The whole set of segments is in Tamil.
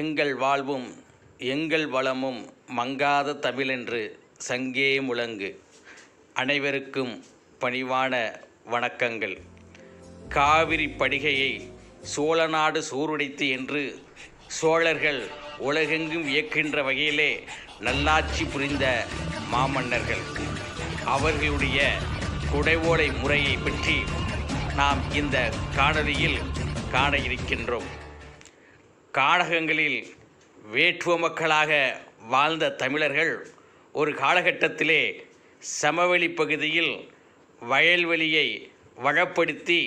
எங்கள் வாழ்வும் எங்கள் வளமும் மங்காத தமிழென்று சங்கே முழங்கு அனைவருக்கும் பணிவான வணக்கங்கள் காவிரி படிகையை சோழ நாடு சூருடைத்து என்று சோழர்கள் உலகெங்கும் இயக்கின்ற வகையிலே நல்லாட்சி புரிந்த மாமன்னர்கள் அவர்களுடைய குடைவோலை முறையை பற்றி நாம் இந்த காணொலியில் காண இருக்கின்றோம் காடகங்களில் வேற்றுவ மக்களாக வாழ்ந்த தமிழர்கள் ஒரு காலகட்டத்திலே சமவெளி பகுதியில் வயல்வெளியை வளப்படுத்தி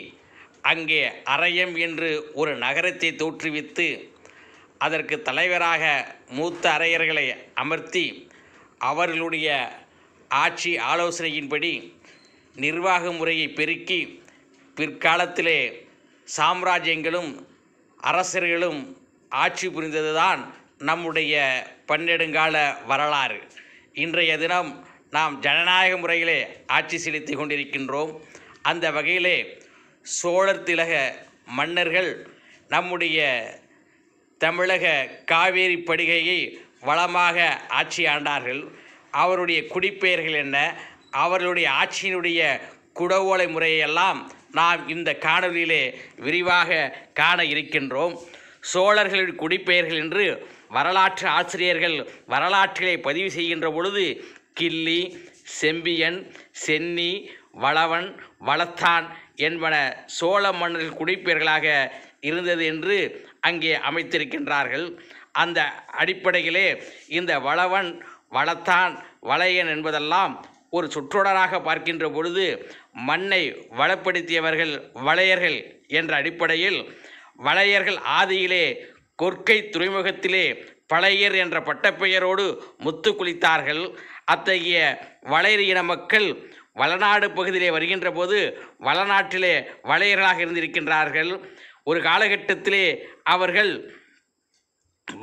அங்கே அரையம் என்று ஒரு நகரத்தை தோற்றுவித்து அதற்கு தலைவராக மூத்த அரையர்களை அமர்த்தி அவர்களுடைய ஆட்சி ஆலோசனையின்படி நிர்வாக முறையை பெருக்கி பிற்காலத்திலே சாம்ராஜ்யங்களும் அரசர்களும் ஆட்சி புரிந்தது தான் நம்முடைய பன்னெடுங்கால வரலாறு இன்றைய தினம் நாம் ஜனநாயக முறையிலே ஆட்சி செலுத்தி கொண்டிருக்கின்றோம் அந்த வகையிலே சோழர் திலக மன்னர்கள் நம்முடைய தமிழக காவேரி படுகையை வளமாக ஆட்சி ஆண்டார்கள் அவருடைய குடிப்பெயர்கள் என்ன அவர்களுடைய ஆட்சியினுடைய குடவோலை முறையெல்லாம் நாம் இந்த காணொலியிலே விரிவாக காண இருக்கின்றோம் சோழர்களின் குடிப்பெயர்கள் என்று வரலாற்று ஆசிரியர்கள் வரலாற்றிலே பதிவு செய்கின்ற பொழுது கிள்ளி செம்பியன் சென்னி வளவன் வளத்தான் என்பன சோழ மன்னர்கள் குடிப்பெயர்களாக இருந்தது என்று அங்கே அமைத்திருக்கின்றார்கள் அந்த அடிப்படையிலே இந்த வளவன் வளத்தான் வளையன் என்பதெல்லாம் ஒரு சுற்றொடராக பார்க்கின்ற பொழுது மண்ணை வளப்படுத்தியவர்கள் வளையர்கள் என்ற அடிப்படையில் வளையர்கள் ஆதியிலே கொற்கை துறைமுகத்திலே பழையர் என்ற பட்டப்பெயரோடு முத்து குளித்தார்கள் அத்தகைய வளையர் இன மக்கள் வளநாடு பகுதியிலே வருகின்ற போது வளநாட்டிலே வளையர்களாக இருந்திருக்கின்றார்கள் ஒரு காலகட்டத்திலே அவர்கள்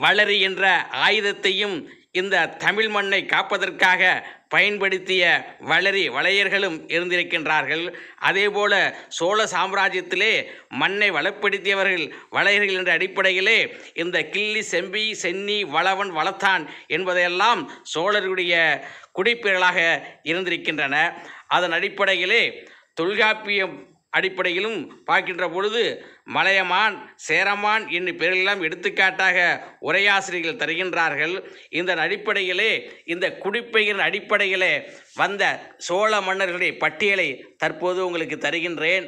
வளரி என்ற ஆயுதத்தையும் இந்த தமிழ் மண்ணை காப்பதற்காக பயன்படுத்திய வளரி வளையர்களும் இருந்திருக்கின்றார்கள் அதேபோல சோழ சாம்ராஜ்யத்திலே மண்ணை வளப்படுத்தியவர்கள் வளையர்கள் என்ற அடிப்படையிலே இந்த கிள்ளி செம்பி சென்னி வளவன் வளத்தான் என்பதையெல்லாம் சோழருடைய குடிப்பெயர்களாக இருந்திருக்கின்றன அதன் அடிப்படையிலே தொல்காப்பியம் அடிப்படையிலும் பார்க்கின்ற பொழுது மலையமான் சேரமான் என்னும் பெயரெல்லாம் எடுத்துக்காட்டாக உரையாசிரியர்கள் தருகின்றார்கள் இந்த அடிப்படையிலே இந்த குடிப்பெயரின் அடிப்படையிலே வந்த சோழ மன்னர்களுடைய பட்டியலை தற்போது உங்களுக்கு தருகின்றேன்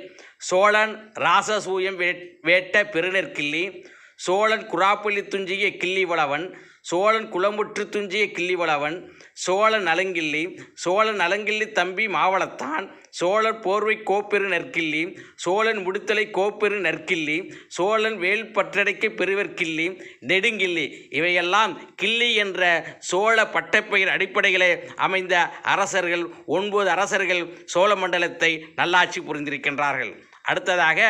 சோழன் ராசசூயம் வேட்ட பெருநெற்கிள்ளி சோழன் குராப்பள்ளி துஞ்சிய கிள்ளி வளவன் சோழன் குளமுற்று துஞ்சிய கிள்ளி வளவன் சோழன் அலங்கிள்ளி சோழன் அலங்கிள்ளி தம்பி மாவளத்தான் சோழன் போர்வை கோப்பெரு நற்கிள்ளி சோழன் முடித்தலை கோப்பெரு நற்கிள்ளி சோழன் வேல் பற்றடைக்க பெருவர் கிள்ளி நெடுங்கிள்ளி இவையெல்லாம் கிள்ளி என்ற சோழ பட்டப்பெயர் அடிப்படைகளை அமைந்த அரசர்கள் ஒன்பது அரசர்கள் சோழ மண்டலத்தை நல்லாட்சி புரிந்திருக்கின்றார்கள் அடுத்ததாக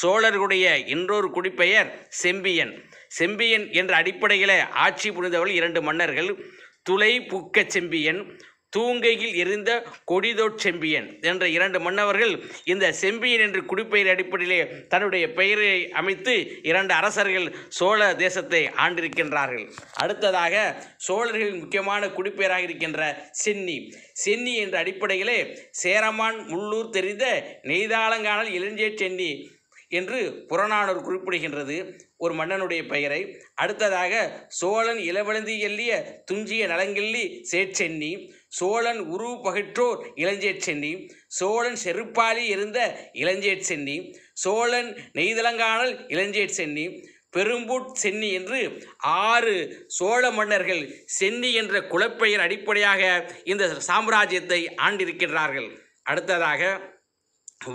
சோழர்களுடைய இன்னொரு குடிப்பெயர் செம்பியன் செம்பியன் என்ற அடிப்படையில் ஆட்சி புரிந்தவர்கள் இரண்டு மன்னர்கள் துளை புக்க செம்பியன் தூங்கையில் எரிந்த கொடிதோட் செம்பியன் என்ற இரண்டு மன்னவர்கள் இந்த செம்பியன் என்று குடிப்பெயர் அடிப்படையிலே தன்னுடைய பெயரை அமைத்து இரண்டு அரசர்கள் சோழ தேசத்தை ஆண்டிருக்கின்றார்கள் அடுத்ததாக சோழர்களின் முக்கியமான குடிப்பெயராக இருக்கின்ற சென்னி சென்னி என்ற அடிப்படையிலே சேரமான் முள்ளூர் தெரிந்த நெய்தாளங்கானல் இளஞ்சே சென்னி என்று புறநானூர் குறிப்பிடுகின்றது ஒரு மன்னனுடைய பெயரை அடுத்ததாக சோழன் இளவழுந்தி எல்லிய துஞ்சிய நலங்கிள்ளி சேச்சென்னி சோழன் உரு பகிற்றோர் இளஞ்சேட் சென்னி சோழன் செருப்பாளி இருந்த இளஞ்சேட் சென்னி சோழன் நெய்தலங்கானல் இளஞ்சேட் சென்னி பெரும்பூட் சென்னி என்று ஆறு சோழ மன்னர்கள் சென்னி என்ற குலப்பெயர் அடிப்படையாக இந்த சாம்ராஜ்யத்தை ஆண்டிருக்கின்றார்கள் அடுத்ததாக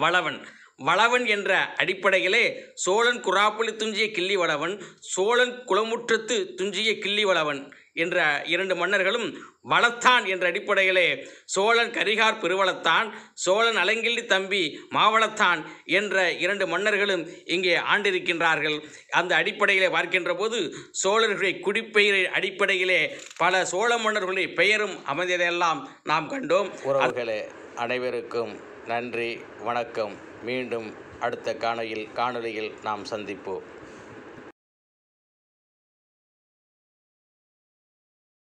வளவன் வளவன் என்ற அடிப்படையிலே சோழன் குராப்புலி துஞ்சிய கிள்ளி வளவன் சோழன் குளமுற்றத்து துஞ்சிய கிள்ளி வளவன் என்ற இரண்டு மன்னர்களும் வளத்தான் என்ற அடிப்படையிலே சோழன் கரிகார் பெருவளத்தான் சோழன் அலங்கிள்ளி தம்பி மாவளத்தான் என்ற இரண்டு மன்னர்களும் இங்கே ஆண்டிருக்கின்றார்கள் அந்த அடிப்படையிலே பார்க்கின்ற போது சோழர்களுடைய குடிப்பெயரை அடிப்படையிலே பல சோழ மன்னர்களுடைய பெயரும் அமைந்ததையெல்லாம் நாம் கண்டோம் உறவுகளே அனைவருக்கும் நன்றி வணக்கம் மீண்டும் அடுத்த காணொலியில் காணொலியில் நாம் சந்திப்போம்